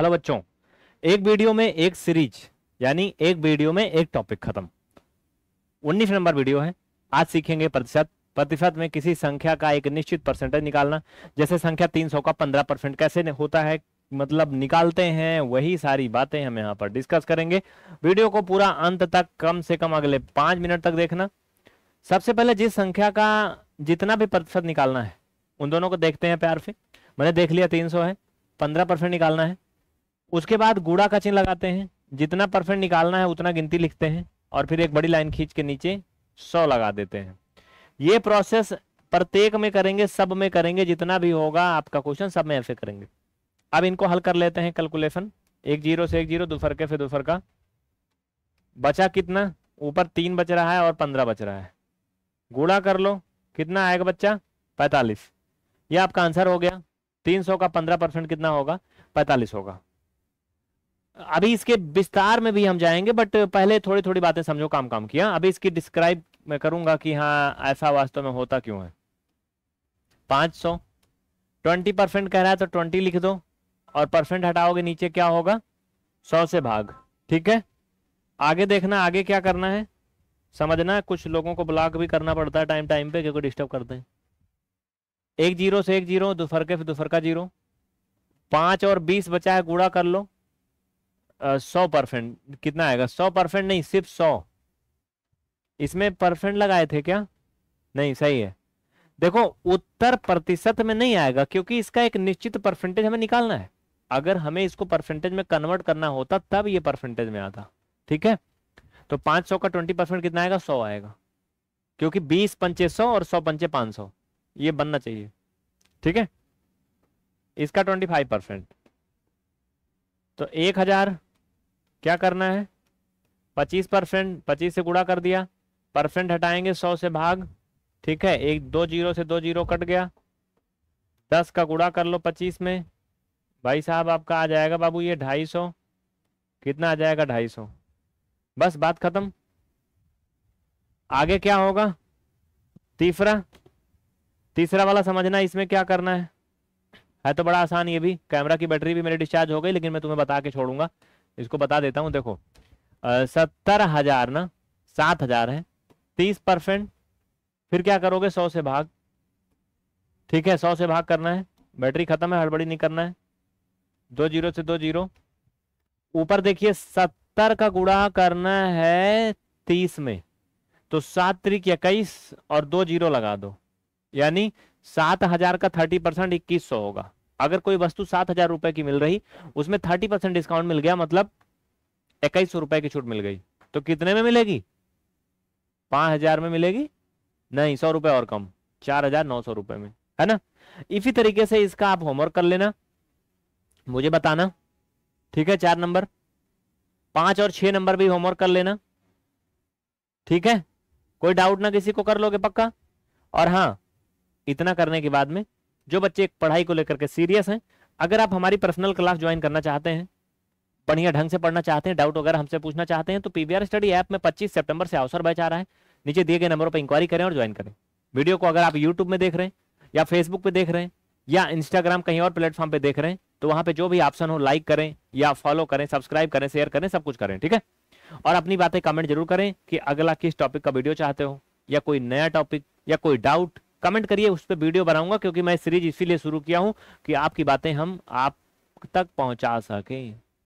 hello बच्चों एक video में एक सीरीज यानी एक वीडियो में एक टॉपिक खत्म उन्नीस नंबर वीडियो है आज सीखेंगे प्रतिशत प्रतिशत में किसी संख्या का एक निश्चित परसेंटेज निकालना जैसे संख्या 300 का 15 परसेंट कैसे होता है मतलब निकालते हैं वही सारी बातें हम यहाँ पर डिस्कस करेंगे वीडियो को पूरा अंत तक कम से कम अगले पांच मिनट तक देखना सबसे पहले जिस संख्या का जितना भी प्रतिशत निकालना है उन दोनों को देखते हैं प्यार से मैंने देख लिया 300 है 15 परसेंट निकालना है उसके बाद गुड़ा का चिन्ह लगाते हैं जितना परसेंट निकालना है उतना गिनती लिखते हैं और फिर एक बड़ी लाइन खींच के नीचे सौ लगा देते हैं ये प्रोसेस प्रत्येक में करेंगे सब में करेंगे जितना भी होगा आपका क्वेश्चन सब में ऐसे करेंगे अब इनको हल कर लेते हैं कैलकुलेशन एक जीरो से एक जीरो दुफर के फिर दुफर का बचा कितना ऊपर तीन बच रहा है और पंद्रह बच रहा है गुड़ा कर लो कितना आएगा बच्चा पैंतालीस यह आपका आंसर हो गया तीन सौ का पंद्रह परसेंट कितना होगा पैंतालीस होगा अभी इसके विस्तार में भी हम जाएंगे बट पहले थोड़ी थोड़ी बातें समझो काम काम किया अभी इसकी डिस्क्राइब मैं करूंगा कि हाँ ऐसा वास्तव में होता क्यों है पांच सौ ट्वेंटी परसेंट कह रहा है तो ट्वेंटी लिख दो और परसेंट हटाओगे नीचे क्या होगा सौ से भाग ठीक है आगे देखना आगे क्या करना है समझना कुछ लोगों को ब्लॉक भी करना पड़ता है टाइम टाइम पे क्योंकि डिस्टर्ब करते हैं एक जीरो से एक जीरो दोफर के फिर का जीरो पांच और बीस बचा है गुड़ा कर लो सौ परसेंट कितना आएगा सौ परसेंट नहीं सिर्फ सौ इसमें परसेंट लगाए थे क्या नहीं सही है देखो उत्तर प्रतिशत में नहीं आएगा क्योंकि इसका एक निश्चित परसेंटेज हमें निकालना है अगर हमें इसको परसेंटेज में कन्वर्ट करना होता तब ये परसेंटेज में आता ठीक है तो पांच सौ का ट्वेंटी परसेंट कितना आएगा सौ आएगा क्योंकि बीस पंचे सौ और सौ पंचे पांच सौ ये बनना चाहिए ठीक है इसका ट्वेंटी फाइव परसेंट तो एक हजार क्या करना है पच्चीस परसेंट पच्चीस से गुड़ा कर दिया परसेंट हटाएंगे सौ से भाग ठीक है एक दो जीरो से दो जीरो कट गया दस का गुड़ा कर लो पच्चीस में भाई साहब आपका आ जाएगा बाबू ये ढाई सौ कितना आ जाएगा ढाई सौ बस बात खत्म आगे क्या होगा तीसरा तीसरा वाला समझना इसमें क्या करना है है तो बड़ा आसान ये भी कैमरा की बैटरी भी मेरी डिस्चार्ज हो गई लेकिन मैं तुम्हें बता के छोड़ूंगा इसको बता देता हूँ देखो सत्तर हजार ना सात हजार है तीस परसेंट फिर क्या करोगे सौ से भाग ठीक है सौ से भाग करना है बैटरी खत्म है हड़बड़ी नहीं करना है दो जीरो से दो जीरो ऊपर देखिए सत्तर का गुड़ा करना है तीस में तो सात त्रिक इक्कीस और दो जीरो लगा दो यानी सात हजार का थर्टी परसेंट इक्कीस सौ होगा अगर कोई वस्तु सात हजार रुपए की मिल रही उसमें थर्टी परसेंट डिस्काउंट मिल गया मतलब इक्कीस सौ रुपए की छूट मिल गई तो कितने में मिलेगी पांच हजार में मिलेगी नहीं सौ रुपए और कम चार हजार नौ सौ रुपए में है ना इसी तरीके से इसका आप होमवर्क कर लेना मुझे बताना ठीक है चार नंबर पांच और छह नंबर भी होमवर्क कर लेना ठीक है कोई डाउट ना किसी को कर लोगे पक्का और हाँ इतना करने के बाद में जो बच्चे पढ़ाई को लेकर के सीरियस हैं अगर आप हमारी पर्सनल क्लास ज्वाइन करना चाहते हैं बढ़िया ढंग से पढ़ना चाहते हैं डाउट वगैरह हमसे पूछना चाहते हैं तो पीवीआर स्टडी ऐप में 25 सितंबर से अवसर बचा रहा है नीचे दिए गए नंबरों पर इंक्वायरी करें और ज्वाइन करें वीडियो को अगर आप यूट्यूब में देख रहे हैं या फेसबुक पे देख रहे हैं या इंस्टाग्राम कहीं और प्लेटफॉर्म पे देख रहे हैं तो वहां पर जो भी ऑप्शन हो लाइक करें या फॉलो करें सब्सक्राइब करें शेयर करें सब कुछ करें ठीक है और अपनी बातें कमेंट जरूर करें कि अगला किस टॉपिक का वीडियो चाहते हो या कोई नया टॉपिक या कोई डाउट कमेंट करिए उस पर वीडियो बनाऊंगा क्योंकि मैं सीरीज इसीलिए शुरू किया हूं कि आपकी बातें हम आप तक पहुंचा सकें